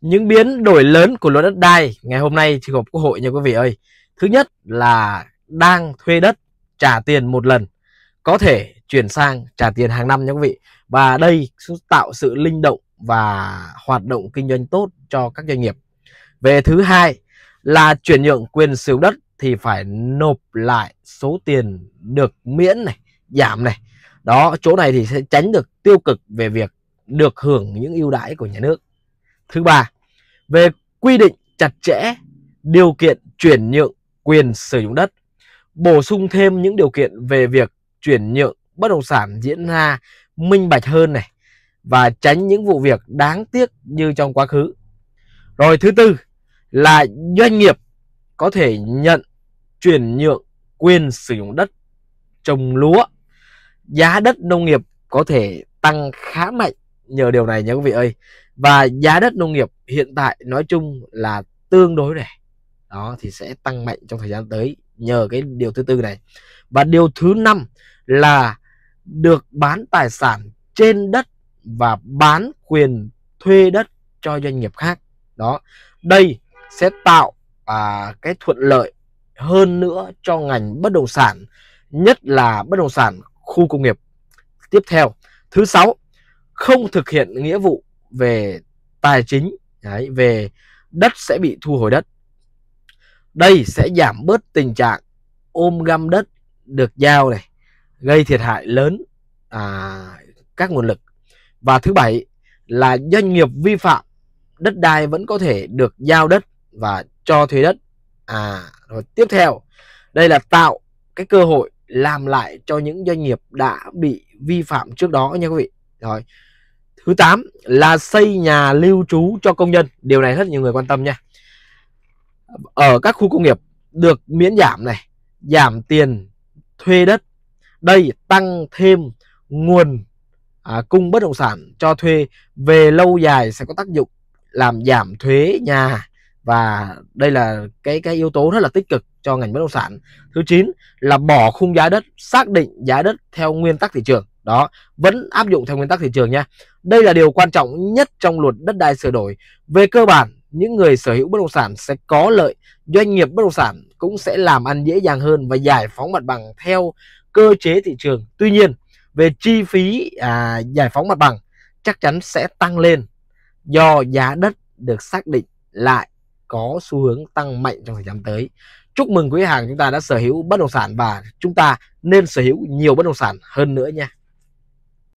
những biến đổi lớn của luật đất đai ngày hôm nay trường hợp quốc hội nha quý vị ơi thứ nhất là đang thuê đất trả tiền một lần có thể chuyển sang trả tiền hàng năm nha quý vị và đây tạo sự linh động và hoạt động kinh doanh tốt cho các doanh nghiệp về thứ hai là chuyển nhượng quyền sử dụng đất thì phải nộp lại số tiền được miễn này giảm này đó chỗ này thì sẽ tránh được tiêu cực về việc được hưởng những ưu đãi của nhà nước Thứ ba, về quy định chặt chẽ điều kiện chuyển nhượng quyền sử dụng đất, bổ sung thêm những điều kiện về việc chuyển nhượng bất động sản diễn ra minh bạch hơn này và tránh những vụ việc đáng tiếc như trong quá khứ. Rồi thứ tư là doanh nghiệp có thể nhận chuyển nhượng quyền sử dụng đất trồng lúa. Giá đất nông nghiệp có thể tăng khá mạnh nhờ điều này nhé quý vị ơi và giá đất nông nghiệp hiện tại nói chung là tương đối rẻ đó thì sẽ tăng mạnh trong thời gian tới nhờ cái điều thứ tư này và điều thứ năm là được bán tài sản trên đất và bán quyền thuê đất cho doanh nghiệp khác đó đây sẽ tạo à, cái thuận lợi hơn nữa cho ngành bất động sản nhất là bất động sản khu công nghiệp tiếp theo thứ sáu không thực hiện nghĩa vụ về tài chính đấy, về đất sẽ bị thu hồi đất đây sẽ giảm bớt tình trạng ôm găm đất được giao này gây thiệt hại lớn à, các nguồn lực và thứ bảy là doanh nghiệp vi phạm đất đai vẫn có thể được giao đất và cho thuê đất à rồi tiếp theo đây là tạo cái cơ hội làm lại cho những doanh nghiệp đã bị vi phạm trước đó nha quý vị rồi Thứ 8 là xây nhà lưu trú cho công nhân. Điều này rất nhiều người quan tâm nha. Ở các khu công nghiệp được miễn giảm này, giảm tiền thuê đất. Đây tăng thêm nguồn à, cung bất động sản cho thuê về lâu dài sẽ có tác dụng làm giảm thuế nhà và đây là cái cái yếu tố rất là tích cực cho ngành bất động sản. Thứ 9 là bỏ khung giá đất, xác định giá đất theo nguyên tắc thị trường đó vẫn áp dụng theo nguyên tắc thị trường nha đây là điều quan trọng nhất trong luật đất đai sửa đổi về cơ bản những người sở hữu bất động sản sẽ có lợi doanh nghiệp bất động sản cũng sẽ làm ăn dễ dàng hơn và giải phóng mặt bằng theo cơ chế thị trường tuy nhiên về chi phí à, giải phóng mặt bằng chắc chắn sẽ tăng lên do giá đất được xác định lại có xu hướng tăng mạnh trong thời gian tới. Chúc mừng quý hàng chúng ta đã sở hữu bất động sản và chúng ta nên sở hữu nhiều bất động sản hơn nữa nha.